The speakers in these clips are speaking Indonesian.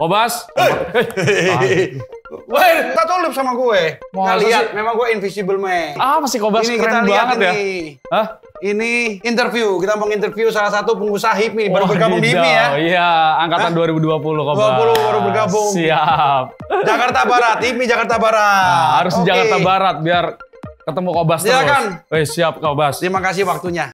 Obas. Wah, tak tulip sama gue. nah, lihat, memang gue invisible man. Ah, masih Kobas ini keren kita banget ya? ini. ya. Hah? Ini interview, kita mau interview salah satu pengusaha HIPMI, baru oh, bergabung di ya. Iya, angkatan Hah? 2020 Kobas. 20 baru bergabung. Siap. Jakarta Barat, HIPMI Jakarta Barat. Nah, harus okay. di Jakarta Barat biar ketemu Kobas Silakan. terus. Silakan. Eh, siap Kobas. Terima kasih waktunya.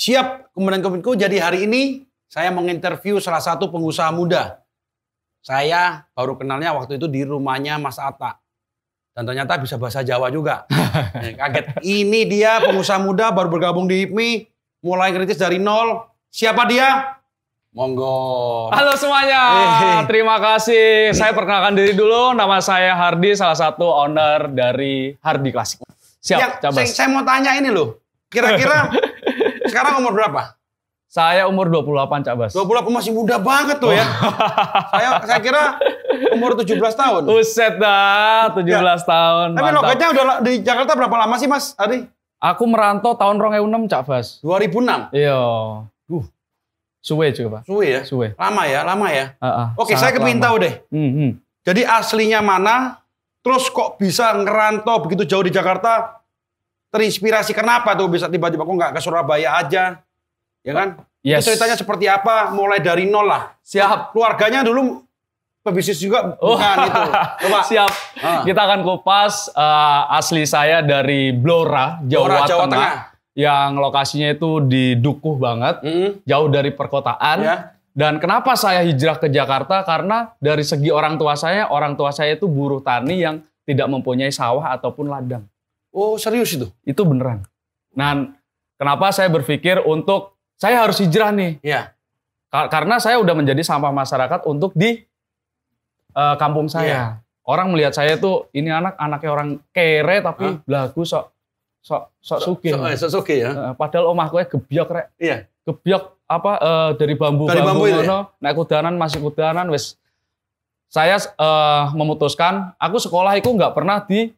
Siap, kemudian Kominfo. Jadi hari ini saya menginterview salah satu pengusaha muda. Saya baru kenalnya waktu itu di rumahnya Mas Atta. Dan ternyata bisa bahasa Jawa juga. Ya, kaget. Ini dia pengusaha muda baru bergabung di HIPMI. Mulai kritis dari nol. Siapa dia? Monggo. Halo semuanya. Hey. Terima kasih. Saya perkenalkan diri dulu. Nama saya Hardi, salah satu owner dari Hardi Klasik. Siap, ya, Saya, saya mau tanya ini loh. Kira-kira Sekarang umur berapa? Saya umur 28, Cak Bas. 28 masih muda banget tuh oh. ya. saya saya kira umur 17 tahun. Uset dah, 17 ya. tahun. Tapi mantap. loketnya udah di Jakarta berapa lama sih, Mas Adi? Aku merantau tahun 2006, Cak Bas. 2006? Iya. Uh, Suwe juga, Pak. Suwe ya? Suwe. Lama ya, lama ya. Uh, uh, Oke, saya kepingin tahu deh. Mm -hmm. Jadi aslinya mana? Terus kok bisa ngerantau begitu jauh di Jakarta? terinspirasi kenapa tuh bisa tiba-tiba kok nggak ke Surabaya aja? Ya kan? Yes. Itu ceritanya seperti apa? Mulai dari nol lah. Siap. Keluarganya dulu pebisnis juga oh. itu gitu. Coba. Siap. Uh. Kita akan kupas uh, asli saya dari Blora, Jawa, Blora, Jawa Tengah, Tengah. Yang lokasinya itu di Dukuh banget, mm -hmm. jauh dari perkotaan. Yeah. Dan kenapa saya hijrah ke Jakarta? Karena dari segi orang tua saya, orang tua saya itu buruh tani yang tidak mempunyai sawah ataupun ladang. Oh serius itu? Itu beneran. Nah, kenapa saya berpikir untuk saya harus hijrah nih? Iya. Karena saya udah menjadi sampah masyarakat untuk di uh, kampung saya. Iya. Orang melihat saya tuh ini anak anaknya orang kere tapi Hah? belagu sok sok sok suki. Sok, eh, sok suki ya. Uh, padahal omahku ya gebyok rek. Iya. Gebyok apa uh, dari bambu dari bambu, bambu ya? naik kudanan masih kudanan wes. Saya uh, memutuskan aku sekolah itu nggak pernah di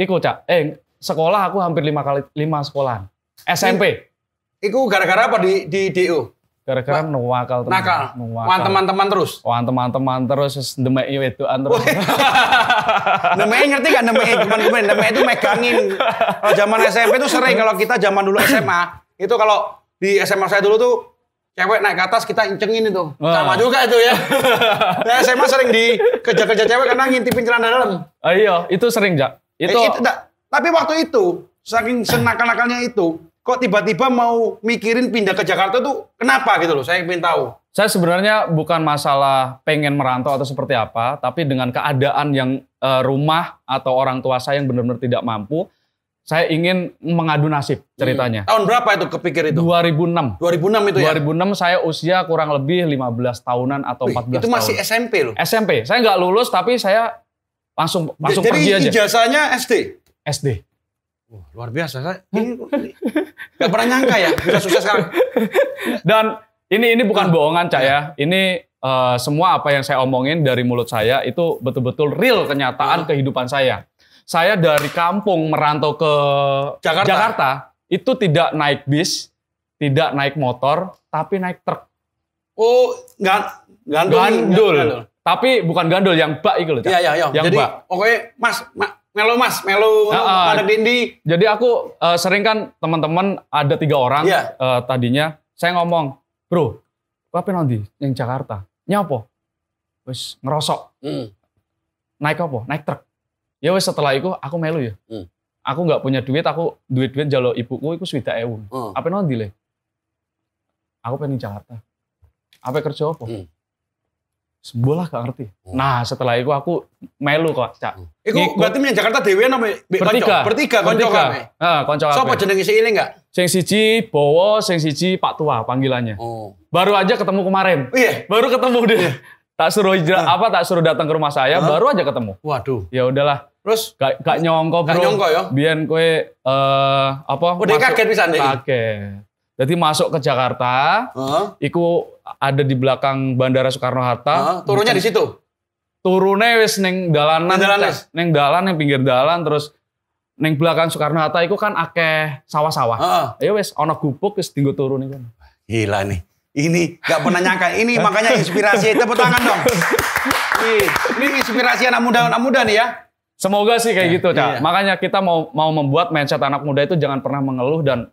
ikut cak, eh sekolah aku hampir lima kali lima sekolah SMP. Iku gara-gara apa di di DU? Gara-gara nuwakal teman. Nakal. Nuwakal. teman-teman terus. Wan teman-teman terus demek wedoan terus. demek ngerti gak demek cuman cuman demek itu megangin. Kalau zaman SMP itu sering kalau kita zaman dulu SMA itu kalau di SMA saya dulu tuh cewek naik ke atas kita incengin itu. Sama juga itu ya. Di nah, SMA sering di kerja-kerja cewek karena ngintipin celana dalam. Oh, iya, itu sering, Jak. Itu, eh, itu tapi waktu itu, saking senakal-nakalnya itu, kok tiba-tiba mau mikirin pindah ke Jakarta tuh kenapa gitu loh? Saya ingin tahu. Saya sebenarnya bukan masalah pengen merantau atau seperti apa, tapi dengan keadaan yang eh, rumah atau orang tua saya yang benar-benar tidak mampu, saya ingin mengadu nasib hmm. ceritanya. Hmm. Tahun berapa itu kepikir itu? 2006. 2006 itu ya? 2006 saya usia kurang lebih 15 tahunan atau Wih, 14 tahun. Itu masih tahun. SMP loh? SMP. Saya nggak lulus tapi saya langsung langsung Jadi pergi aja. Jadi ijazahnya SD? SD. Wah, luar biasa. Saya ini gak pernah nyangka ya bisa sukses sekarang. Dan ini ini bukan nah. bohongan, Cak ya. Nah. Ini uh, semua apa yang saya omongin dari mulut saya itu betul-betul real kenyataan nah. kehidupan saya. Saya dari kampung merantau ke Jakarta, Jakarta itu tidak naik bis, tidak naik motor, tapi naik truk. Oh, gan gandul. Gandul. gandul. Tapi bukan gandul yang bak itu loh. Iya, iya, iya. Yang Jadi, bak. Pokoknya Mas, mas Melo Mas, Melo nah, uh, pada Dindi. Jadi aku uh, sering kan teman-teman ada tiga orang yeah. Iya. uh, tadinya saya ngomong, "Bro, apa nanti yang Jakarta? Nyapo?" terus ngerosok. Mm. Naik apa? Naik truk. Ya wes setelah itu aku melu ya. Mm. Aku nggak punya duit, aku duit-duit jalo ibuku ikut sudah ewu. Mm. Apa nanti le? Aku pengen Jakarta. Apa kerja apa? Mm sebuah lah gak ngerti. Oh. Nah setelah itu aku melu kok cak. Oh. Iku Ngikut. berarti punya Jakarta dewi nama bertiga, bertiga konco kami. Ah, konco kami. Siapa jenenge si ini enggak? Sing siji Bowo, sing siji Pak Tua panggilannya. Oh. Baru aja ketemu kemarin. Iya. Yeah. Baru ketemu dia. Yeah. Tak suruh hijrah, nah. apa tak suruh datang ke rumah saya, huh? baru aja ketemu. Waduh. Ya udahlah. Terus gak, gak nyongko bro. Gak nyongko ya. Biar kue uh, eh, apa? Udah kaget bisa nih. Kaget. Jadi masuk ke Jakarta, uh-huh. iku ada di belakang Bandara Soekarno Hatta. Uh-huh. Turunnya di situ. Turunnya wis neng dalanan, neng, neng dalan, neng pinggir dalan, terus neng belakang Soekarno Hatta iku kan akeh sawah-sawah. Uh-huh. Ya wis ono gubuk wis tinggal turun iku. Kan. Gila nih. Ini gak pernah nyangka. Ini makanya inspirasi. Tepuk tangan dong. Ini, ini inspirasi anak muda anak muda nih ya. Semoga sih kayak ya, gitu, Cak. Iya. Makanya kita mau mau membuat mindset anak muda itu jangan pernah mengeluh dan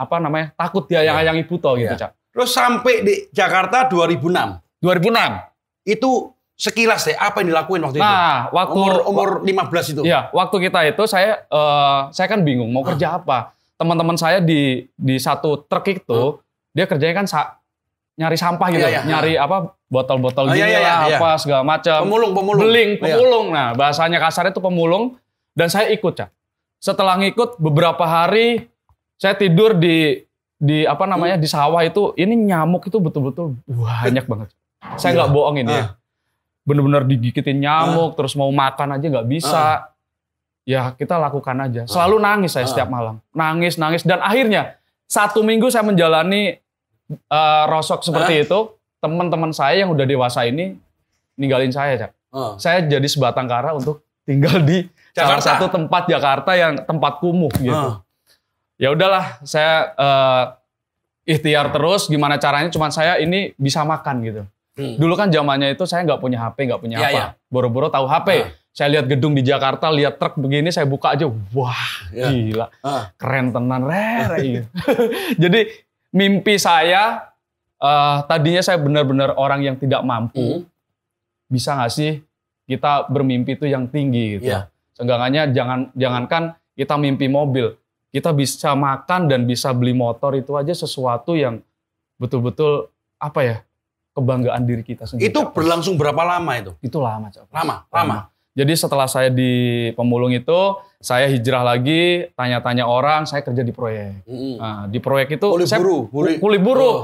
apa namanya takut dia yang ayang ya. ibu toh gitu ya. cak. Terus sampai di Jakarta 2006. 2006 itu sekilas deh apa yang dilakuin waktu nah, itu? Nah, waktu umur, umur 15 itu. Iya, waktu kita itu saya uh, saya kan bingung mau ah. kerja apa. Teman-teman saya di di satu truk itu huh? Ah. dia kerjanya kan sa nyari sampah gitu, iya, iya, nyari iya. apa botol-botol oh, iya, iya, iya, iya. apa segala macam. Pemulung, pemulung. Beling, iya. pemulung. Iya. Nah, bahasanya kasarnya itu pemulung dan saya ikut, Cak. Setelah ngikut beberapa hari saya tidur di di apa namanya di sawah itu ini nyamuk itu betul-betul banyak banget. Saya nggak iya. bohong ini, ya. Ah. Bener-bener digigitin nyamuk, ah. terus mau makan aja nggak bisa. Ah. Ya kita lakukan aja. Selalu nangis saya setiap malam. Nangis, nangis. Dan akhirnya satu minggu saya menjalani uh, rosok seperti itu. Teman-teman saya yang udah dewasa ini ninggalin saya. Cak. Saya jadi sebatang kara untuk tinggal di Jakarta. salah satu tempat Jakarta yang tempat kumuh gitu ya udahlah saya uh, ikhtiar terus gimana caranya cuman saya ini bisa makan gitu. Hmm. Dulu kan zamannya itu saya nggak punya HP, nggak punya ya, apa. Iya. Boro-boro tahu HP. Ah. Saya lihat gedung di Jakarta, lihat truk begini, saya buka aja, wah ya. gila, ah. keren tenan, rere. gitu. Iya. Jadi mimpi saya uh, tadinya saya benar-benar orang yang tidak mampu, hmm. bisa nggak sih kita bermimpi itu yang tinggi gitu. Ya. Seenggaknya jangan jangankan kita mimpi mobil, kita bisa makan dan bisa beli motor itu aja sesuatu yang betul-betul apa ya kebanggaan diri kita sendiri. Itu berlangsung berapa lama itu? Itu lama, Cak. Lama, lama, lama. Jadi setelah saya di Pemulung itu, saya hijrah lagi, tanya-tanya orang, saya kerja di proyek. Mm-hmm. Nah, di proyek itu kulit saya, buru, buru. kulit buru. Oh.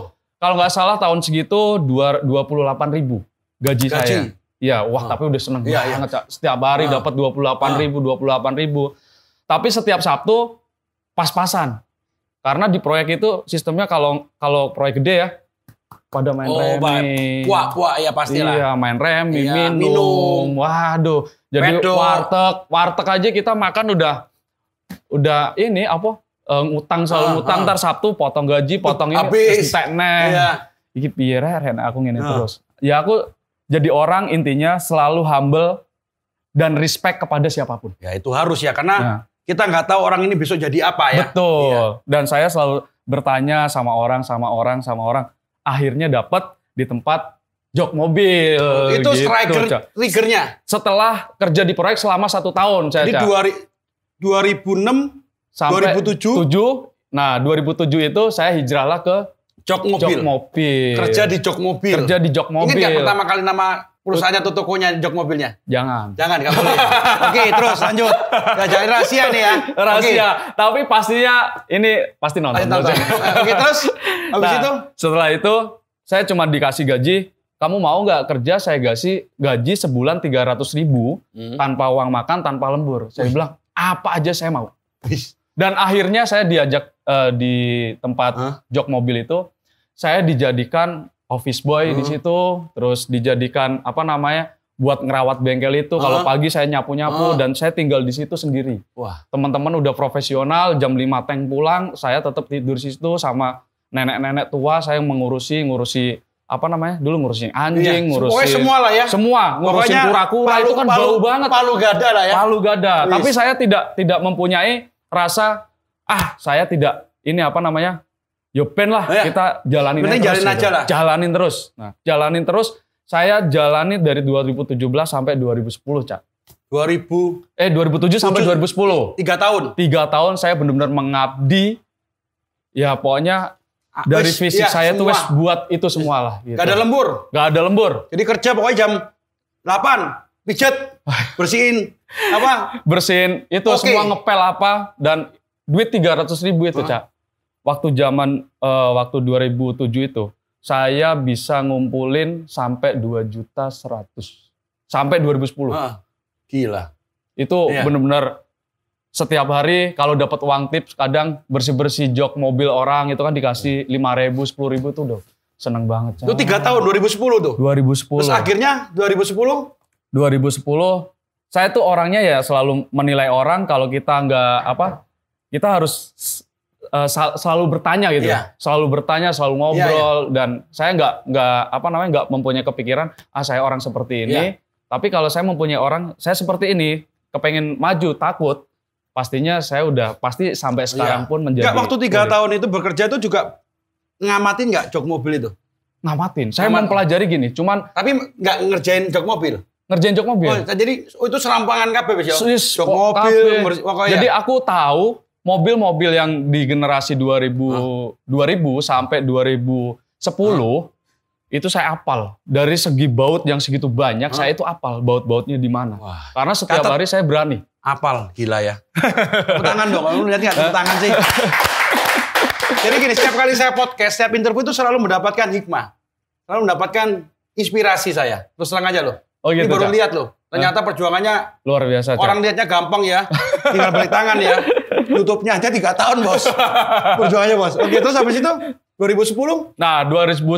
Kalau nggak salah tahun segitu delapan ribu gaji, gaji. saya. Iya, wah oh. tapi udah seneng ya, banget. Ya. Setiap hari oh. dapat delapan ribu, delapan ribu. Tapi setiap Sabtu pas-pasan. Karena di proyek itu sistemnya kalau kalau proyek gede ya pada main oh, remi. Wah, wah ya pastilah. Iya, main rem, iya, minum. minum. Waduh, jadi warteg, warteg aja kita makan udah udah ini apa? Eh, ngutang selalu ah, ngutang ah. ntar Sabtu potong gaji, potong ini habis Iya. Iki piye Ren aku ngene uh. terus. Ya aku jadi orang intinya selalu humble dan respect kepada siapapun. Ya itu harus ya karena ya kita nggak tahu orang ini besok jadi apa ya. Betul. Iya. Dan saya selalu bertanya sama orang, sama orang, sama orang. Akhirnya dapat di tempat jok mobil. itu gitu, striker triggernya. Setelah kerja di proyek selama satu tahun Jadi dua, 2006 sampai 2007. 7, nah 2007 itu saya hijrahlah ke jok mobil. Jok mobil. Kerja di jok mobil. Kerja di jok mobil. Ini yang pertama kali nama Perusahaannya tuh tokonya jok mobilnya. Jangan. Jangan kamu. boleh. Oke, terus lanjut. Nah, jangan rahasia nih ya. Rahasia. Okay. Tapi pastinya ini pasti nonton. nonton. Nah, oke, terus habis nah, itu setelah itu saya cuma dikasih gaji kamu mau nggak kerja saya gaji gaji sebulan tiga ratus ribu hmm. tanpa uang makan tanpa lembur saya Uish. bilang apa aja saya mau Uish. dan akhirnya saya diajak uh, di tempat huh? jok mobil itu saya dijadikan office boy hmm. di situ, terus dijadikan apa namanya buat ngerawat bengkel itu. Kalau hmm. pagi saya nyapu-nyapu uh-huh. dan saya tinggal di situ sendiri. Wah, teman-teman udah profesional, jam 5 teng pulang, saya tetap tidur di situ sama nenek-nenek tua saya mengurusi ngurusi apa namanya dulu ngurusin anjing iya, ngurusin semua lah ya semua ngurusin kura-kura itu kan palu, bau banget palu gada lah ya palu gada Please. tapi saya tidak tidak mempunyai rasa ah saya tidak ini apa namanya yo pen lah oh, iya. kita jalanin ya. terus. Jalanin gitu. aja lah. Jalanin terus. Nah, jalanin terus. Saya jalani dari 2017 sampai 2010, Cak. 2000 eh 2007 7, sampai 2010. 3 tahun. 3 tahun saya benar-benar mengabdi. Ya pokoknya ah, dari wis, fisik ya, saya semua. tuh wes buat itu semua lah. Gitu. Gak ada lembur. Gak ada lembur. Jadi kerja pokoknya jam 8 pijet bersihin apa bersihin itu okay. semua ngepel apa dan duit 300 ribu itu cak cak waktu zaman uh, waktu 2007 itu saya bisa ngumpulin sampai 2 juta 100 sampai 2010. Ah, gila. Itu iya. benar-benar setiap hari kalau dapat uang tips kadang bersih-bersih jok mobil orang itu kan dikasih lima ribu, sepuluh ribu tuh dong. seneng banget. Itu tiga tahun 2010 tuh. 2010. Terus akhirnya 2010 2010 saya tuh orangnya ya selalu menilai orang kalau kita nggak apa kita harus uh, selalu bertanya gitu, yeah. selalu bertanya, selalu iya, ngobrol yeah, yeah. dan saya nggak nggak apa namanya nggak mempunyai kepikiran ah saya orang seperti ini. Yeah. Tapi kalau saya mempunyai orang saya seperti ini, kepengen maju takut, pastinya saya udah pasti sampai iya. sekarang yeah. pun menjadi. Gak, waktu tiga tahun itu bekerja itu juga ngamatin nggak jok mobil itu? Ngamatin. Saya Ngamat. mempelajari gini, cuman. Tapi nggak ngerjain jok mobil ngerjain jok mobil. Oh, jadi oh, itu serampangan kabeh wis ya? Jok mobil, Jadi aku tahu mobil-mobil yang di generasi 2000 huh? 2000 sampai 2010 huh? itu saya apal dari segi baut yang segitu banyak huh? saya itu apal baut-bautnya di mana karena setiap Kata, hari saya berani apal gila ya tangan dong Kamu lihat nggak tangan sih jadi gini setiap kali saya podcast setiap interview itu selalu mendapatkan hikmah selalu mendapatkan inspirasi saya terus terang aja loh oh, gitu, ini baru lihat loh Ternyata perjuangannya luar biasa. Orang lihatnya gampang ya, tinggal balik tangan ya. Tutupnya aja tiga tahun bos. Perjuangannya bos. Oke terus habis itu 2010? Nah 2010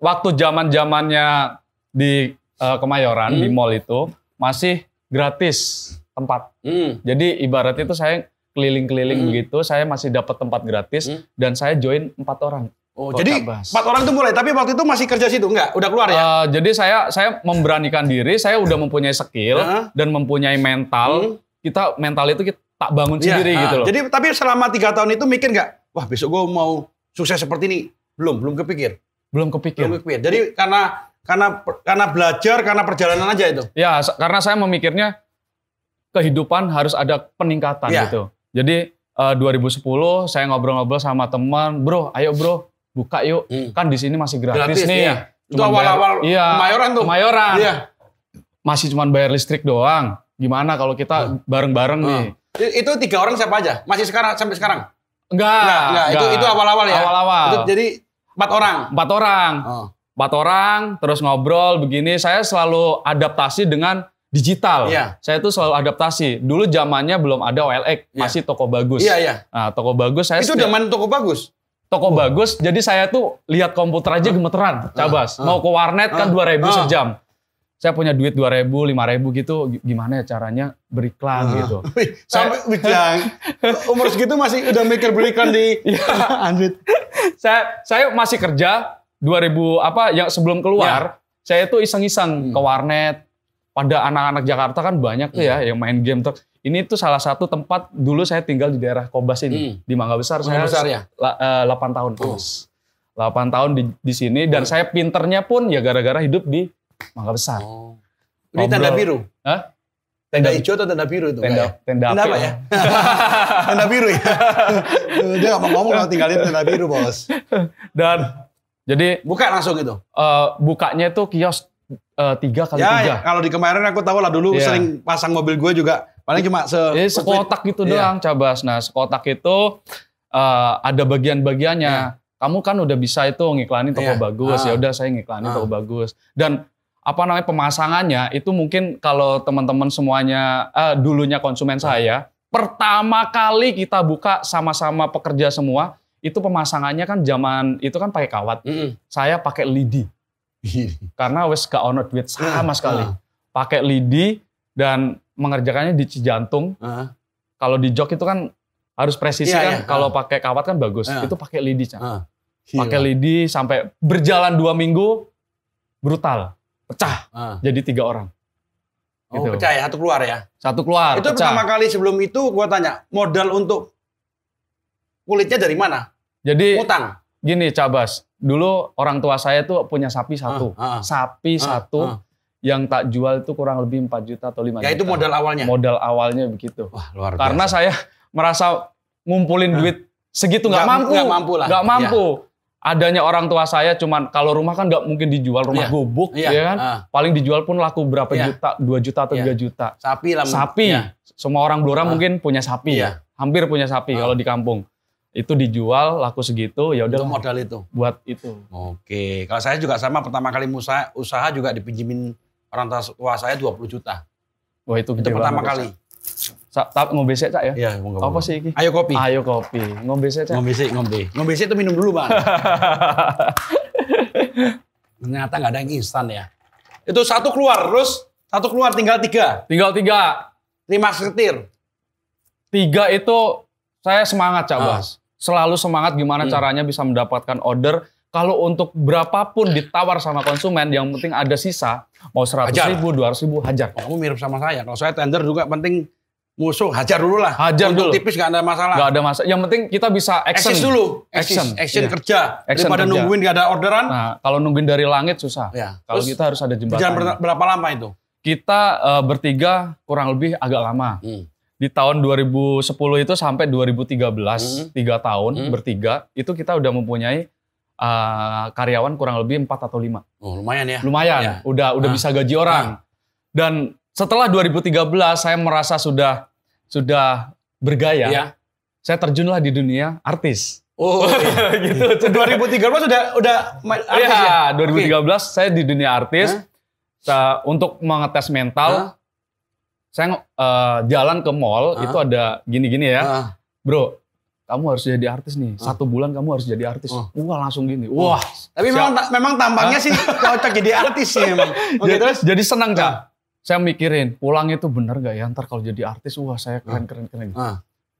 waktu zaman zamannya di uh, Kemayoran hmm. di mall itu masih gratis tempat. Hmm. Jadi ibarat itu saya keliling-keliling hmm. begitu, saya masih dapat tempat gratis hmm. dan saya join empat orang. Oh, Kota jadi empat orang itu mulai, tapi waktu itu masih kerja situ enggak? Udah keluar ya? Uh, jadi saya saya memberanikan diri, saya udah mempunyai skill uh -huh. dan mempunyai mental. Hmm. Kita mental itu kita tak bangun yeah, sendiri uh. gitu loh. Jadi tapi selama tiga tahun itu mikir nggak? Wah besok gue mau sukses seperti ini? Belum, belum kepikir. Belum kepikir. Belum kepikir. Jadi karena karena karena belajar, karena perjalanan aja itu. Ya, karena saya memikirnya kehidupan harus ada peningkatan ya. gitu. Jadi eh, uh, 2010 saya ngobrol-ngobrol sama teman, bro, ayo bro buka yuk hmm. kan di sini masih gratis, gratis nih ya. itu awal-awal iya, mayoran tuh mayoran iya. masih cuma bayar listrik doang gimana kalau kita hmm. bareng-bareng hmm. nih itu tiga orang siapa aja masih sekarang sampai sekarang enggak enggak, enggak. enggak. itu awal-awal ya awal-awal jadi empat orang empat orang hmm. empat orang terus ngobrol begini saya selalu adaptasi dengan digital. iya. Saya tuh selalu adaptasi. Dulu zamannya belum ada OLX, iya. masih toko bagus. Iya, iya. Nah, toko bagus saya Itu zaman toko bagus toko oh. bagus. Jadi saya tuh lihat komputer aja gemeteran, cabas. Mau ke warnet kan 2000 sejam saya punya duit dua ribu, lima ribu gitu, gimana ya caranya beriklan uh. gitu. Sampai beriklan. Umur segitu masih udah mikir beriklan di iya. Android. saya saya masih kerja dua ribu apa yang sebelum keluar, ya. saya tuh iseng-iseng hmm. ke warnet, pada anak-anak Jakarta kan banyak tuh ya iya. yang main game tuh. Ini tuh salah satu tempat dulu saya tinggal di daerah Kobas ini hmm. di Mangga Besar. Mangga saya Besar ya. La, uh, eh, 8 tahun plus. Oh. 8 tahun di, di sini dan hmm. saya pinternya pun ya gara-gara hidup di Mangga Besar. Oh. Ini tanda biru. Hah? Tenda, hijau atau tenda biru itu? Tenda, kayak. tenda, tenda apa ya? ya? tenda biru ya. Dia gak mau ngomong kalau tinggalin tenda biru bos. Dan jadi buka langsung gitu. Uh, bukanya itu kios Eh, tiga kali ya, ya. tiga. kalau di kemarin aku tahu lah dulu yeah. sering pasang mobil gue juga paling cuma se Jadi sekotak gitu yeah. doang cabas. Nah sekotak itu uh, ada bagian-bagiannya. Yeah. Kamu kan udah bisa itu ngiklanin toko yeah. bagus. Ya ah. Ya udah saya ngiklanin ah. toko bagus. Dan apa namanya pemasangannya itu mungkin kalau teman-teman semuanya uh, dulunya konsumen ah. saya pertama kali kita buka sama-sama pekerja semua itu pemasangannya kan zaman itu kan pakai kawat. Mm -mm. Saya pakai lidi. Karena wes gak ono duit sama ah, sekali. Ah. Pakai lidi dan mengerjakannya di cijantung. Ah. Kalau di jok itu kan harus presisi iya, kan. Iya, Kalau pakai kawat kan bagus. Itu pakai lidi, Cang. Pakai lidi sampai berjalan dua minggu brutal, pecah. Jadi tiga orang. Oh, gitu. pecah ya, satu keluar ya. Satu keluar. Itu pecah. pertama kali sebelum itu gua tanya, modal untuk kulitnya dari mana? Jadi utang. Gini, Cabas dulu orang tua saya tuh punya sapi ah, satu, uh, uh, sapi uh, satu uh. yang tak jual itu kurang lebih 4 juta atau lima ya, juta. Ya itu modal awalnya. Modal awalnya begitu. Wah, luar biasa. Karena saya merasa ngumpulin uh. duit segitu nggak mampu, nggak mampu lah, Gak iya. mampu. Ya. Adanya orang tua saya cuman kalau rumah kan nggak mungkin dijual rumah yeah. gubuk ya, ya kan, uh. paling dijual pun laku berapa yeah. juta, 2 juta atau iya. tiga 3 juta. Sapi lah. Sapi. Ya. Semua orang Blora uh. mungkin punya sapi ya. Hampir punya sapi uh. kalau di kampung itu dijual laku segitu ya udah modal itu buat itu oke kalau saya juga sama pertama kali usaha usaha juga dipinjemin orang tua saya 20 juta wah itu itu pertama kali tak ngombe sik cak ya iya apa sih ini? ayo kopi ayo kopi ngombe sik cak ngombe sik ngombe ngombe itu minum dulu bang ternyata nggak ada yang instan ya itu satu keluar terus satu keluar tinggal tiga tinggal tiga lima setir tiga itu saya semangat Cak ah. bos selalu semangat gimana hmm. caranya bisa mendapatkan order. Kalau untuk berapapun ditawar sama konsumen, yang penting ada sisa, mau seratus ribu, dua ratus ribu, hajar. Oh, kamu mirip sama saya. Kalau saya tender juga penting musuh hajar dulu lah. Hajar untuk dulu. tipis gak ada masalah. Gak ada masalah. Yang penting kita bisa action. Exist dulu. Action. Exist. Action yeah. kerja. Action Daripada kerja. nungguin gak ada orderan. Nah, kalau nungguin dari langit susah. Yeah. Kalau kita harus ada jembatan. berapa lama itu? Kita uh, bertiga kurang lebih agak lama. Hmm di tahun 2010 itu sampai 2013 hmm. 3 tahun hmm. bertiga itu kita udah mempunyai uh, karyawan kurang lebih 4 atau 5. Oh, lumayan ya. Lumayan. Ya. Udah udah nah. bisa gaji orang. Nah. Dan setelah 2013 saya merasa sudah sudah bergaya. Ya. Saya terjunlah di dunia artis. Oh, iya. gitu. 2013 gitu. sudah udah artis iya, ya. ya? 2013 okay. saya di dunia artis. Huh? Untuk mengetes mental, huh? saya uh, jalan ke mall itu ada gini-gini ya. Bro, kamu harus jadi artis nih. Satu bulan kamu harus jadi artis. Oh. Wah, langsung gini. Wah. Oh. Tapi siap. memang memang tampangnya sih cocok jadi artis sih okay, jadi, terus jadi senang, Kak. Saya mikirin, pulang itu benar gak ya? Ntar kalau jadi artis, wah saya keren-keren-keren.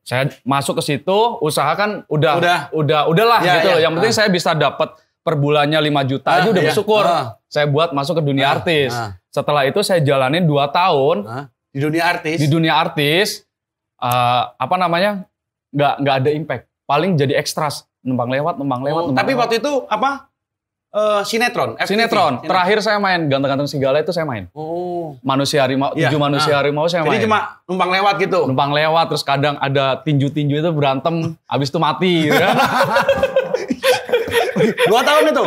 Saya masuk ke situ, usaha kan udah udah udah udahlah ya, gitu ya. loh. Yang penting saya bisa dapat per bulannya 5 juta aja udah ya. bersyukur. Saya buat masuk ke dunia artis. Setelah itu saya jalanin 2 tahun di dunia artis di dunia artis uh, apa namanya nggak nggak ada impact paling jadi ekstras numpang lewat numpang lewat oh, numpang tapi lewat. waktu itu apa Uh, sinetron, sinetron. Sinetron. Terakhir saya main ganteng-ganteng segala itu saya main. Oh. Manusia harimau, iya. tujuh ya. manusia nah. harimau saya main. Jadi cuma numpang lewat gitu. Numpang lewat terus kadang ada tinju-tinju itu berantem, habis itu mati gitu kan. Dua tahun itu.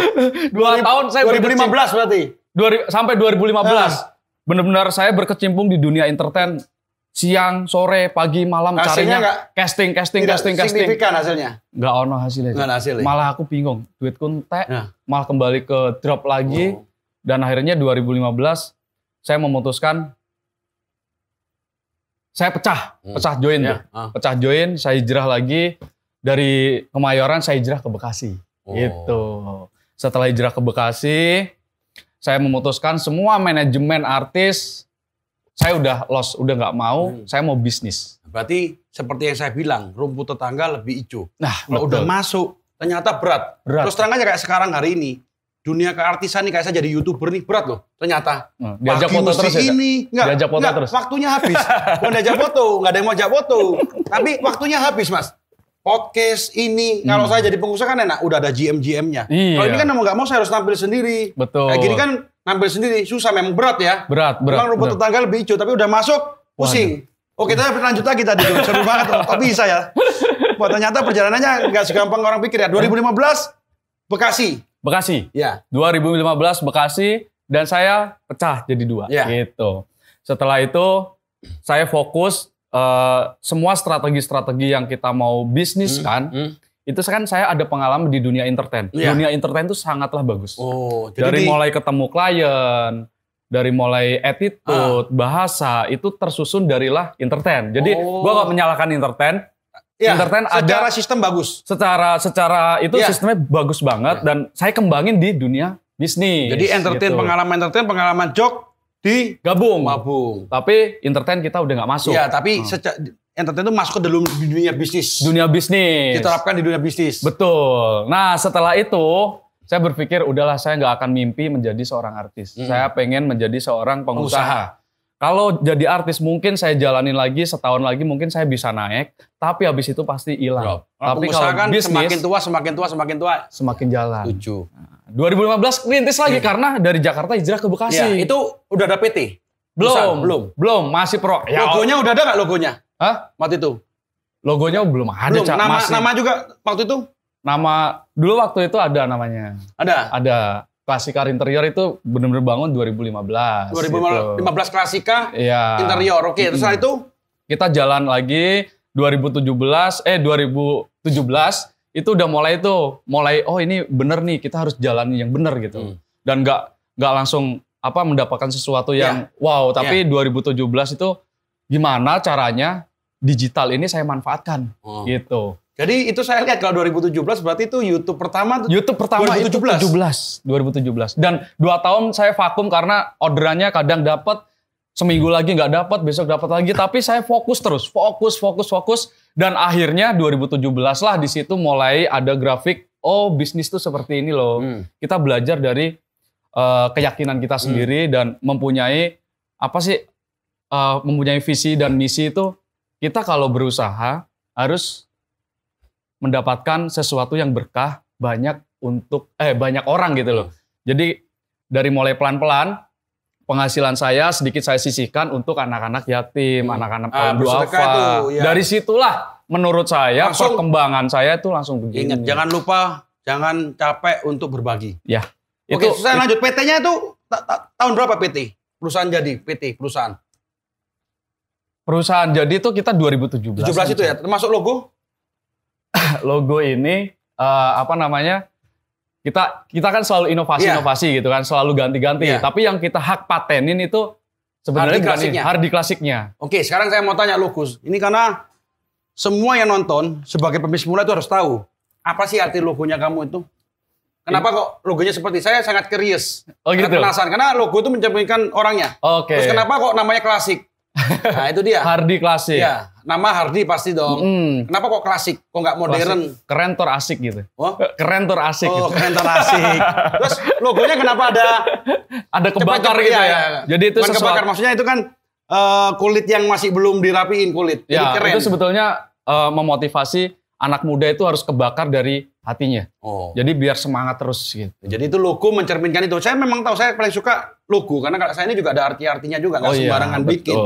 Dua, Dua tahun saya belas berarti. Dua, sampai lima belas ah benar-benar saya berkecimpung di dunia entertain siang, sore, pagi, malam hasilnya carinya casting, casting, tidak casting, casting. Signifikan hasilnya? Gak ono hasilnya. Enggak hasilnya. Malah aku bingung, duitku entek, nah. malah kembali ke drop lagi oh. dan akhirnya 2015 saya memutuskan saya pecah, hmm. pecah join ya. Ah. Pecah join, saya hijrah lagi dari Kemayoran saya hijrah ke Bekasi. Oh. Gitu. Setelah hijrah ke Bekasi, saya memutuskan semua manajemen artis saya udah los, udah nggak mau, hmm. saya mau bisnis. Berarti seperti yang saya bilang, rumput tetangga lebih hijau. Nah, kalau udah masuk, ternyata berat. berat. Terus terang aja kayak sekarang hari ini, dunia keartisan nih kayak saya jadi youtuber nih berat loh ternyata. Hmm. Diajak foto terus Ini, enggak, diajak foto enggak, terus. Waktunya habis. mau diajak foto, nggak ada yang mau ajak foto. Tapi waktunya habis mas podcast ini hmm. kalau saya jadi pengusaha kan enak udah ada GM GM-nya. Iya. Kalau ini kan mau nggak mau saya harus tampil sendiri. Betul. Kayak gini kan nampil sendiri susah memang berat ya. Berat, berat. Memang rumput tetangga lebih hijau tapi udah masuk pusing. Waduh. Oke, kita lanjut lagi tadi tuh. Seru banget tapi bisa ya. Wah, ternyata perjalanannya nggak segampang orang pikir ya. 2015 Bekasi. Bekasi. Ya. 2015 Bekasi dan saya pecah jadi dua ya. gitu. Setelah itu saya fokus Eh, semua strategi-strategi yang kita mau bisnis hmm, kan hmm. itu kan saya ada pengalaman di dunia entertain. Yeah. Dunia entertain itu sangatlah bagus. Oh, jadi dari di... mulai ketemu klien, dari mulai attitude, ah. bahasa itu tersusun darilah entertain. Jadi oh. gua gak menyalahkan entertain. Ya, entertain secara ada, sistem bagus. Secara secara itu ya. sistemnya bagus banget ya. dan saya kembangin di dunia bisnis. Jadi entertain gitu. pengalaman entertain pengalaman jok di gabung. Tapi entertain kita udah nggak masuk. Iya, tapi hmm. seca- entertain itu masuk ke dalam dunia bisnis. Dunia bisnis. Kita terapkan di dunia bisnis. Betul. Nah, setelah itu saya berpikir udahlah saya nggak akan mimpi menjadi seorang artis. Hmm. Saya pengen menjadi seorang pengusaha. pengusaha. Kalau jadi artis mungkin saya jalanin lagi setahun lagi mungkin saya bisa naik, tapi habis itu pasti hilang. Tapi kalau kan bisnis semakin tua semakin tua semakin tua semakin jalan. Tujuh. 2015 rintis lagi hmm. karena dari Jakarta hijrah ke Bekasi. Ya, itu udah ada PT? Belum, belum, belum, masih pro. Ya, logonya udah ada gak logonya? Hah? Waktu itu? Logonya belum ada. Belum. nama, masih. nama juga waktu itu? Nama dulu waktu itu ada namanya. Ada. Ada Klasika interior itu benar-benar bangun 2015. 2015 gitu. klasika iya. interior. Oke, okay, terus setelah itu kita jalan lagi 2017 eh 2017 itu udah mulai tuh mulai oh ini bener nih kita harus jalan yang bener gitu. Hmm. Dan nggak nggak langsung apa mendapatkan sesuatu iya. yang yeah. wow, tapi yeah. 2017 itu gimana caranya digital ini saya manfaatkan hmm. gitu. Jadi itu saya lihat kalau 2017 berarti itu YouTube pertama YouTube pertama 2017. 2017. 2017. Dan dua tahun saya vakum karena orderannya kadang dapat seminggu lagi nggak dapat, besok dapat lagi, tapi saya fokus terus, fokus, fokus, fokus dan akhirnya 2017 lah di situ mulai ada grafik oh bisnis tuh seperti ini loh. Hmm. Kita belajar dari uh, keyakinan kita hmm. sendiri hmm. dan mempunyai apa sih uh, mempunyai visi dan misi itu kita kalau berusaha harus mendapatkan sesuatu yang berkah banyak untuk eh banyak orang gitu loh. Hmm. Jadi dari mulai pelan-pelan penghasilan saya sedikit saya sisihkan untuk anak-anak yatim, hmm. anak-anak hmm. kaum -anak ah, duafa. Ya. Dari situlah menurut saya langsung, perkembangan saya itu langsung begini. Ingat, jangan lupa jangan capek untuk berbagi. Ya. Oke, itu, saya lanjut PT-nya itu ta ta tahun berapa PT? Perusahaan jadi PT perusahaan. Perusahaan jadi itu kita 2017. 17 itu ya, termasuk logo? logo ini uh, apa namanya? Kita kita kan selalu inovasi-inovasi iya. gitu kan, selalu ganti-ganti. Yeah. Tapi yang kita hak patenin itu sebenarnya hardi klasiknya. klasiknya. Oke, sekarang saya mau tanya Lukus. Ini karena semua yang nonton sebagai pemirsa mula itu harus tahu apa sih arti logonya kamu itu? Kenapa kok logonya seperti saya sangat curious. Oh gitu. penasaran karena logo itu mencerminkan orangnya. Oke. Okay. Terus kenapa kok namanya klasik? nah itu dia. Hardy klasik. Ya, nama Hardy pasti dong. Mm. Kenapa kok klasik? Kok nggak modern? Klasik. Keren tor asik gitu. Oh? Keren tor asik. Oh, gitu. keren tor asik. Terus logonya kenapa ada ada kebakar gitu iya, ya? ya. Jadi itu sesuatu. kebakar maksudnya itu kan uh, kulit yang masih belum dirapiin kulit. Jadi ya, keren. Itu sebetulnya uh, memotivasi anak muda itu harus kebakar dari hatinya. Oh. Jadi biar semangat terus gitu. Jadi itu logo mencerminkan itu. Saya memang tahu saya paling suka logo karena kalau saya ini juga ada arti-artinya juga nggak oh, iya, sembarangan bikin.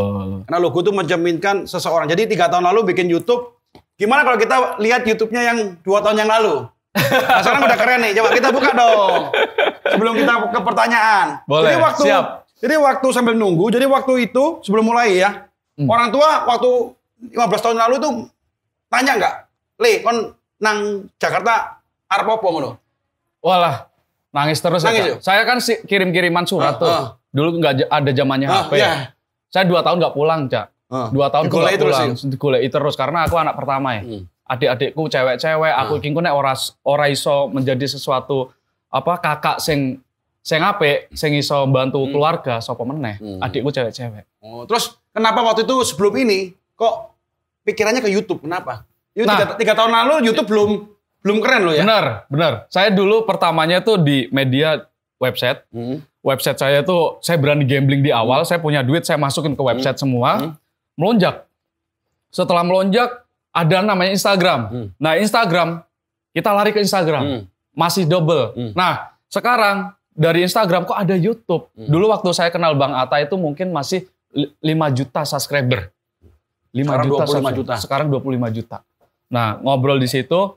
Karena logo itu mencerminkan seseorang. Jadi tiga tahun lalu bikin YouTube. Gimana kalau kita lihat YouTube-nya yang dua tahun yang lalu? Nah, sekarang udah keren nih. Coba kita buka dong. Sebelum kita ke pertanyaan. Boleh. Jadi waktu siap. Jadi waktu sambil nunggu. Jadi waktu itu sebelum mulai ya. Hmm. Orang tua waktu 15 tahun lalu itu tanya nggak Le, kon nang Jakarta arep apa ngono? Walah, nangis terus ya, nangis, ya. Kak. Saya kan si, kirim-kiriman surat uh, ah, tuh. Uh. Dulu nggak ada zamannya uh, ah, HP. Yeah. Saya dua tahun nggak pulang, Cak. Uh. Dua tahun nggak pulang. Ya? itu terus karena aku anak pertama ya. Hmm. Adik-adikku cewek-cewek, aku uh. kingku nek ora ora iso menjadi sesuatu apa kakak sing sing apik, sing iso bantu hmm. keluarga sapa meneh. Hmm. Adikku cewek-cewek. Oh, terus kenapa waktu itu sebelum ini kok pikirannya ke YouTube? Kenapa? nah, tiga, tiga tahun lalu YouTube belum belum keren loh ya. Benar, benar. Saya dulu pertamanya tuh di media website. Hmm. Website saya tuh saya berani gambling di awal, hmm. saya punya duit, saya masukin ke website hmm. semua. Hmm. Melonjak. Setelah melonjak ada namanya Instagram. Hmm. Nah, Instagram kita lari ke Instagram. Hmm. Masih double. Hmm. Nah, sekarang dari Instagram kok ada YouTube. Hmm. Dulu waktu saya kenal Bang Ata itu mungkin masih 5 juta subscriber. 5 sekarang juta, 25 subscriber. juta. Sekarang 25 juta. Nah ngobrol di situ,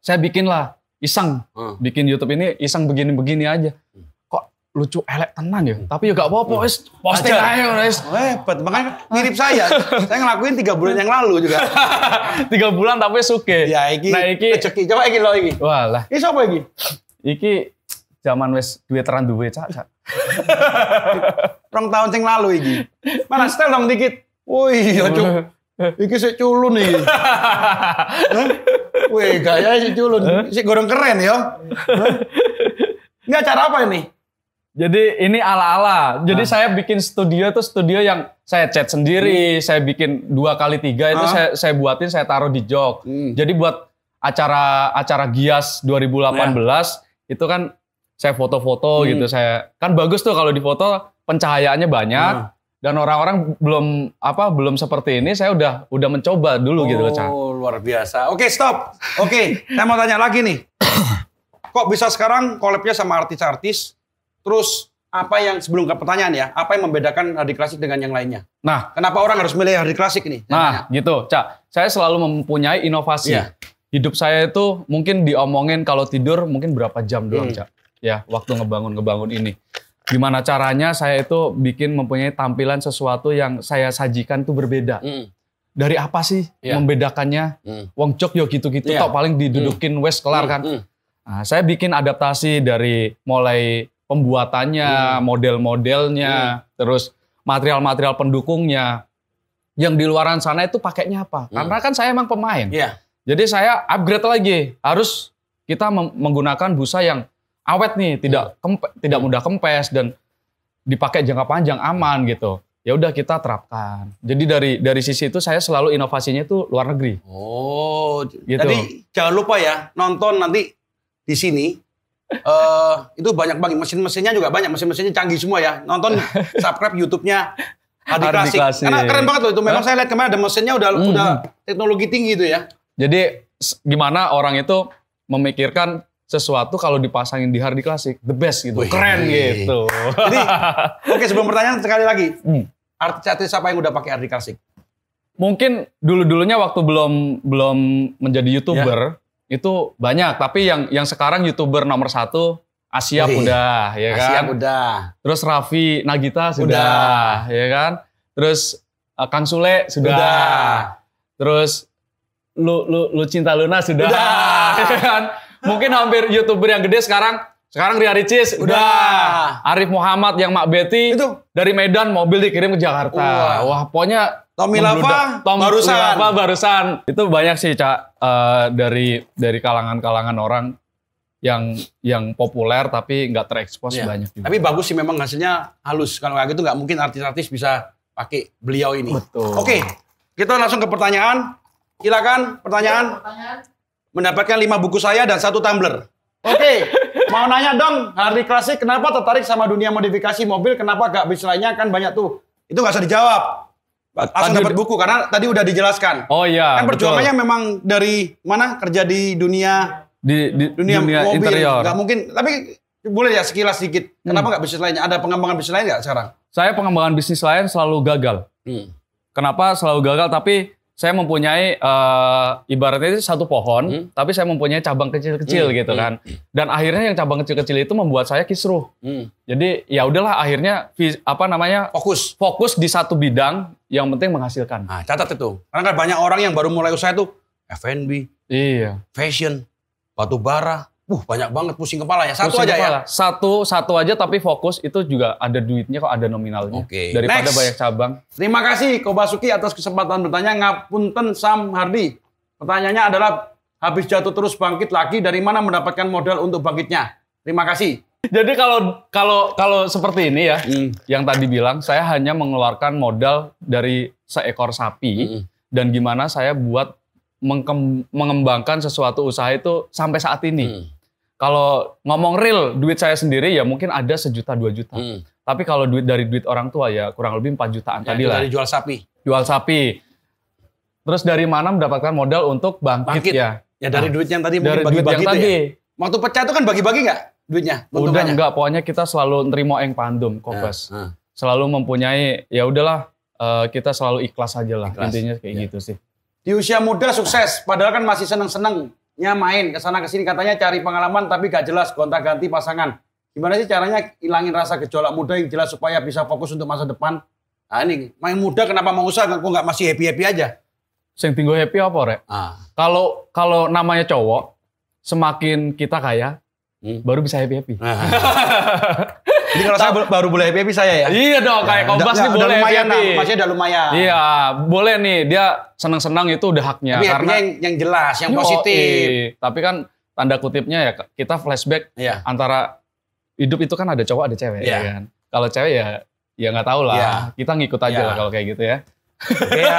saya bikin lah iseng, hmm. bikin YouTube ini iseng begini-begini aja. Hmm. Kok lucu elek tenan ya? Hmm. Tapi juga ya gak apa-apa, hmm. posting aja guys. Lepet, oh, makanya mirip saya. saya ngelakuin tiga bulan yang lalu juga. tiga bulan tapi suke. Ya iki. Nah iki rezeki. Coba iki lo iki. Walah. Iki sapa iki? Iki zaman wes duit teran ya, cak cak. Rong tahun yang lalu iki. Mana setel dong dikit. Wih, lucu. Iki sik culun iki. Wih, gaya sik culun. Sik gorong keren ya. Ini acara apa ini? Jadi ini ala-ala. Jadi saya bikin studio itu studio yang saya cat sendiri, hmm. saya bikin dua kali tiga itu saya saya buatin, saya taruh di jok. Hmm. Jadi buat acara acara Gias 2018 ya. itu kan saya foto-foto hmm. gitu. Saya kan bagus tuh kalau di foto pencahayaannya banyak. Nah dan orang-orang belum apa belum seperti ini saya udah udah mencoba dulu oh, gitu loh cak Oh luar biasa. Oke okay, stop. Oke okay, saya mau tanya lagi nih. Kok bisa sekarang kolabnya sama artis-artis? Terus apa yang sebelum ke pertanyaan ya? Apa yang membedakan hari Klasik dengan yang lainnya? Nah kenapa orang harus milih hari Klasik nih? Nah tanya. gitu Cak. Saya selalu mempunyai inovasi. Yeah. Hidup saya itu mungkin diomongin kalau tidur mungkin berapa jam doang hmm. Cak. Ya waktu ngebangun ngebangun ini gimana caranya saya itu bikin mempunyai tampilan sesuatu yang saya sajikan tuh berbeda. Mm. Dari apa sih yeah. membedakannya? Mm. Wong cok yo gitu-gitu yeah. paling hmm. didudukin mm. wes kelar hmm, kan. Mm. Nah, saya bikin adaptasi dari mulai pembuatannya, mm. model-modelnya, mm. terus material-material pendukungnya. Yang di luaran sana itu pakainya apa? Mm. Karena kan saya emang pemain. Yeah. Jadi saya upgrade lagi, harus kita menggunakan busa yang awet nih, tidak hmm. kempe, tidak hmm. mudah kempes dan dipakai jangka panjang aman gitu. Ya udah kita terapkan. Jadi dari dari sisi itu saya selalu inovasinya itu luar negeri. Oh, gitu. Jadi jangan lupa ya nonton nanti di sini uh, itu banyak banget mesin-mesinnya juga banyak mesin-mesinnya canggih semua ya. Nonton subscribe YouTube-nya Adi Klasik. Klasik. Karena keren banget loh itu. Memang saya lihat kemarin ada mesinnya udah hmm. udah teknologi tinggi itu ya. Jadi gimana orang itu memikirkan sesuatu kalau dipasangin di Hardi Klasik the best gitu. Wih. Keren gitu. Jadi oke okay, sebelum pertanyaan sekali lagi. Hmm. Artis-artis apa yang udah pakai Hardi Klasik? Mungkin dulu-dulunya waktu belum belum menjadi YouTuber ya. itu banyak, tapi yang yang sekarang YouTuber nomor satu Asia Wih. udah ya kan. Asia udah. Terus Raffi Nagita sudah udah. ya kan. Terus eh, Kang Sule sudah. udah. Terus lu lu lu cinta Luna sudah. Udah. Ya kan? Mungkin hampir youtuber yang gede sekarang sekarang Ria Ricis udah. udah. Arif Muhammad yang Mak Betty itu dari Medan mobil dikirim ke Jakarta. Wah, Wah pokoknya Tommy Lava Tom barusan. Lava barusan. Itu banyak sih Cak uh, eh, dari dari kalangan-kalangan orang yang yang populer tapi nggak terekspos yeah. banyak juga. Tapi bagus sih memang hasilnya halus. Kalau kayak gitu nggak mungkin artis-artis bisa pakai beliau ini. Betul. Oke, kita langsung ke pertanyaan. Silakan pertanyaan. Ya, pertanyaan mendapatkan lima buku saya dan satu tumbler. Oke, okay. mau nanya dong, hari klasik kenapa tertarik sama dunia modifikasi mobil? Kenapa gak bisa lainnya kan banyak tuh? Itu gak usah dijawab. Langsung dapat buku karena tadi udah dijelaskan. Oh iya. Kan perjuangannya memang dari mana kerja di dunia di, di dunia, dunia mobil. interior. Gak mungkin. Tapi boleh ya sekilas sedikit. Hmm. Kenapa hmm. gak bisnis lainnya? Ada pengembangan bisnis lain nggak sekarang? Saya pengembangan bisnis lain selalu gagal. Hmm. Kenapa selalu gagal? Tapi saya mempunyai uh, ibaratnya itu satu pohon, hmm. tapi saya mempunyai cabang kecil-kecil hmm. gitu hmm. kan. Dan akhirnya yang cabang kecil-kecil itu membuat saya kisruh. Hmm. Jadi ya udahlah akhirnya apa namanya fokus fokus di satu bidang yang penting menghasilkan. Nah, catat itu. Karena kan banyak orang yang baru mulai usaha itu F&B, iya. fashion, batu bara, Wuh banyak banget pusing kepala ya. Satu pusing aja ya? kepala. ya. Satu satu aja tapi fokus itu juga ada duitnya kok ada nominalnya. Oke. Okay. Daripada Next. banyak cabang. Terima kasih Ko Basuki atas kesempatan bertanya ngapunten Sam Hardi. Pertanyaannya adalah habis jatuh terus bangkit lagi dari mana mendapatkan modal untuk bangkitnya? Terima kasih. Jadi kalau kalau kalau seperti ini ya, mm. yang tadi bilang saya hanya mengeluarkan modal dari seekor sapi mm. dan gimana saya buat mengembangkan sesuatu usaha itu sampai saat ini. Mm kalau ngomong real duit saya sendiri ya mungkin ada sejuta dua juta. Hmm. Tapi kalau duit dari duit orang tua ya kurang lebih empat jutaan ya, tadi lah. Dari jual sapi. Jual sapi. Terus dari mana mendapatkan modal untuk bangkit, bangkit. ya? Ya dari nah, duit yang tadi dari duit yang tadi. Ya? Waktu pecah itu kan bagi-bagi nggak duitnya? Udah nggak. pokoknya kita selalu terima eng pandum, ah, kobas. Ah. Selalu mempunyai, ya udahlah eh, kita selalu ikhlas aja lah. Intinya kayak ya. gitu sih. Di usia muda sukses, padahal kan masih seneng-seneng nya main ke sana ke sini katanya cari pengalaman tapi gak jelas gonta-ganti pasangan. Gimana sih caranya hilangin rasa gejolak muda yang jelas supaya bisa fokus untuk masa depan? Nah ini main muda kenapa mau usaha kok nggak masih happy happy aja? Sing tinggal happy apa rek? Ah. Kalau kalau namanya cowok semakin kita kaya hmm. baru bisa happy happy. Ah. Jadi kalau saya baru boleh happy happy saya ya. Iya dong, kayak kompas nih boleh happy happy. Masih udah lumayan. Iya, boleh nih dia senang senang itu udah haknya. Tapi karena yang, yang jelas, yang positif. Tapi kan tanda kutipnya ya kita flashback iya. antara hidup itu kan ada cowok ada cewek Iya. Ya kan. Kalau cewek ya ya nggak tahu lah. Iya. Kita ngikut aja iya. lah kalau kayak gitu ya. Oke ya.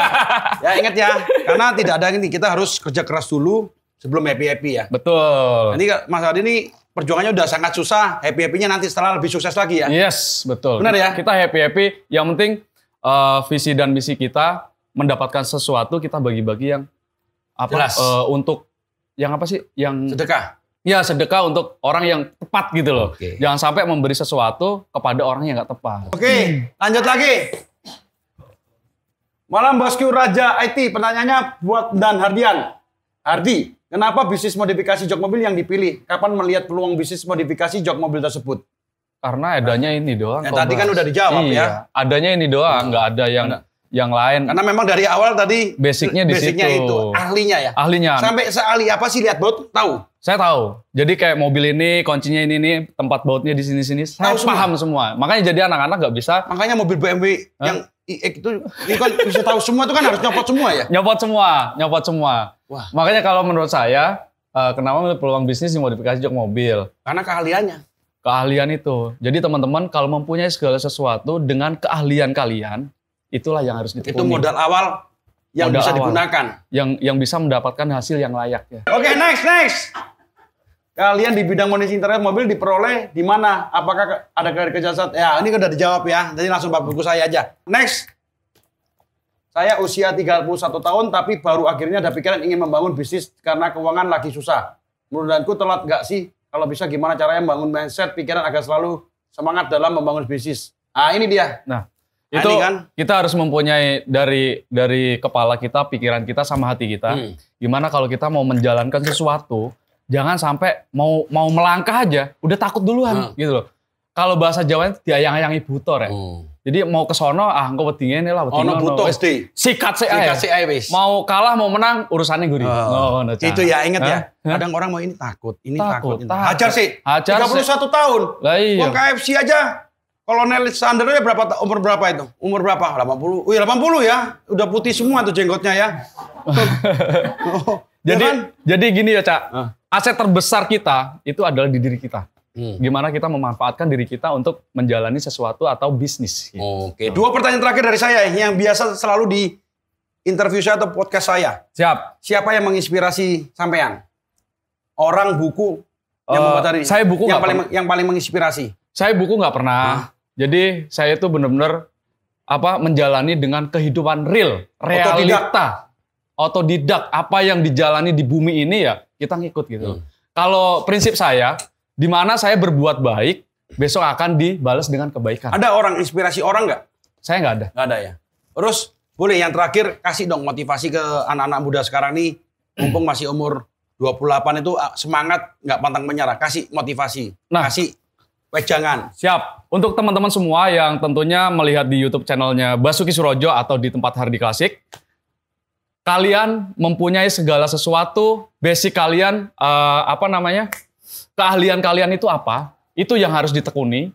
ya ingat ya, karena tidak ada ini kita harus kerja keras dulu sebelum happy happy ya. Betul. Ini Mas Adi ini perjuangannya udah sangat susah, happy happynya nanti setelah lebih sukses lagi ya. Yes, betul. Benar ya. Kita happy happy. Yang penting uh, visi dan misi kita mendapatkan sesuatu kita bagi-bagi yang apa Jelas. Uh, untuk yang apa sih? Yang sedekah. Ya sedekah untuk orang yang tepat gitu loh. Okay. Jangan sampai memberi sesuatu kepada orang yang nggak tepat. Oke, okay, lanjut lagi. Malam Bosku Raja IT. Pertanyaannya buat Dan Hardian. Hardi, Kenapa bisnis modifikasi jok mobil yang dipilih? Kapan melihat peluang bisnis modifikasi jok mobil tersebut? Karena adanya nah. ini doang. Ya, tadi kan udah dijawab iya, ya. Adanya ini doang, nggak ada yang yang lain. Karena memang dari awal tadi basicnya di basicnya situ. itu ahlinya ya. Ahlinya. Sampai seahli apa sih lihat baut tahu? Saya tahu. Jadi kayak mobil ini kuncinya ini nih tempat bautnya di sini sini. Saya tahu paham semua. semua. Makanya jadi anak-anak nggak -anak bisa. Makanya mobil BMW yang Eh, itu kan bisa tahu semua itu kan harus nyopot semua ya? Nyopot semua, nyopot semua. Wah. Makanya kalau menurut saya eh, kenapa peluang bisnis dimodifikasi jok mobil? Karena keahliannya. Keahlian itu. Jadi teman-teman kalau mempunyai segala sesuatu dengan keahlian kalian, itulah yang harus ditekuni. Itu modal awal yang modal bisa awal. digunakan. Yang yang bisa mendapatkan hasil yang layak ya. Oke, okay, next, next kalian di bidang monitoring internet mobil diperoleh di mana? Apakah ada kejahatan? Ya, ini udah dijawab ya. Jadi langsung bapak saya aja. Next. Saya usia 31 tahun tapi baru akhirnya ada pikiran ingin membangun bisnis karena keuangan lagi susah. Menurutku telat nggak sih? Kalau bisa gimana caranya membangun mindset pikiran agar selalu semangat dalam membangun bisnis? Ah ini dia. Nah, nah itu kan? kita harus mempunyai dari dari kepala kita, pikiran kita sama hati kita. Hmm. Gimana kalau kita mau menjalankan sesuatu jangan sampai mau mau melangkah aja udah takut duluan hmm. gitu loh. Kalau bahasa Jawa Jawanya diayang-ayangi buto ya. Hmm. Jadi mau ke sono ah engko wedinge lah wedinge. Ono butuh sih Sikat sik ae. Sikat sik ae wis. Mau kalah mau menang urusannya guri. Ah. Oh, No, no, Itu ya inget ya. Kadang orang mau ini takut, ini takut. takut, takut. Hajar sih. Hajar 31 si. tahun. Lah iya. Wong KFC aja Kolonel standarnya berapa umur berapa itu? Umur berapa? 80. Wih, 80 ya. Udah putih semua tuh jenggotnya ya. oh, jadi ya kan? jadi gini ya, Cak. Uh aset terbesar kita itu adalah di diri kita. Hmm. Gimana kita memanfaatkan diri kita untuk menjalani sesuatu atau bisnis. Gitu. Oke. Dua pertanyaan terakhir dari saya yang biasa selalu di interview saya atau podcast saya. Siap. Siapa yang menginspirasi sampean? Orang buku yang eh, membuat saya buku yang paling yang paling menginspirasi. Saya buku nggak pernah. Hmm. Jadi saya itu benar-benar apa menjalani dengan kehidupan real, realita, otodidak. otodidak apa yang dijalani di bumi ini ya kita ngikut gitu. Hmm. Kalau prinsip saya, di mana saya berbuat baik, besok akan dibalas dengan kebaikan. Ada orang inspirasi orang nggak? Saya nggak ada. Nggak ada ya. Terus boleh yang terakhir kasih dong motivasi ke anak-anak muda sekarang nih, mumpung masih umur 28 itu ah, semangat nggak pantang menyerah, kasih motivasi, nah, kasih wejangan. Siap. Untuk teman-teman semua yang tentunya melihat di YouTube channelnya Basuki Surojo atau di tempat Hardi Klasik, kalian mempunyai segala sesuatu, basic kalian uh, apa namanya? keahlian kalian itu apa? Itu yang harus ditekuni.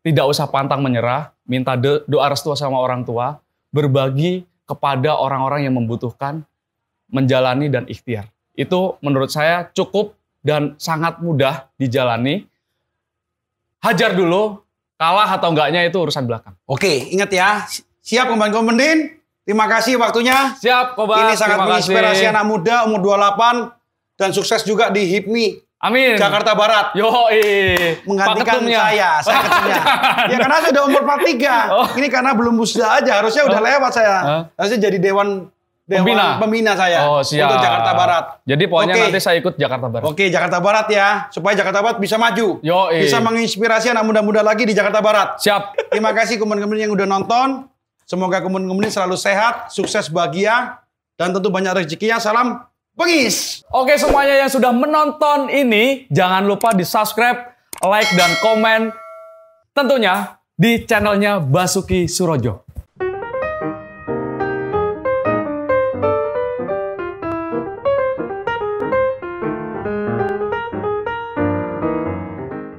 Tidak usah pantang menyerah, minta doa restu sama orang tua, berbagi kepada orang-orang yang membutuhkan, menjalani dan ikhtiar. Itu menurut saya cukup dan sangat mudah dijalani. Hajar dulu, kalah atau enggaknya itu urusan belakang. Oke, ingat ya. Siap pemain kompetin? Terima kasih waktunya. Siap, Koba. Ini sangat Terima menginspirasi kasih. anak muda umur 28 dan sukses juga di HIPMI. Amin. Jakarta Barat. Yo, menggantikan saya, oh, saya ketumnya. ya karena saya udah umur 43. Oh. Ini karena belum usia aja, harusnya udah oh. lewat saya. Huh? Harusnya jadi dewan dewan pembina, pembina saya oh, siap. untuk Jakarta Barat. Jadi pokoknya okay. nanti saya ikut Jakarta Barat. Oke, okay, Jakarta Barat ya, supaya Jakarta Barat bisa maju. Yo, bisa menginspirasi anak muda-muda lagi di Jakarta Barat. Siap. Terima kasih teman-teman yang udah nonton. Semoga kemudian-kemudian selalu sehat, sukses, bahagia, dan tentu banyak rezekinya. Salam pengis. Oke semuanya yang sudah menonton ini, jangan lupa di subscribe, like, dan komen. Tentunya di channelnya Basuki Surojo.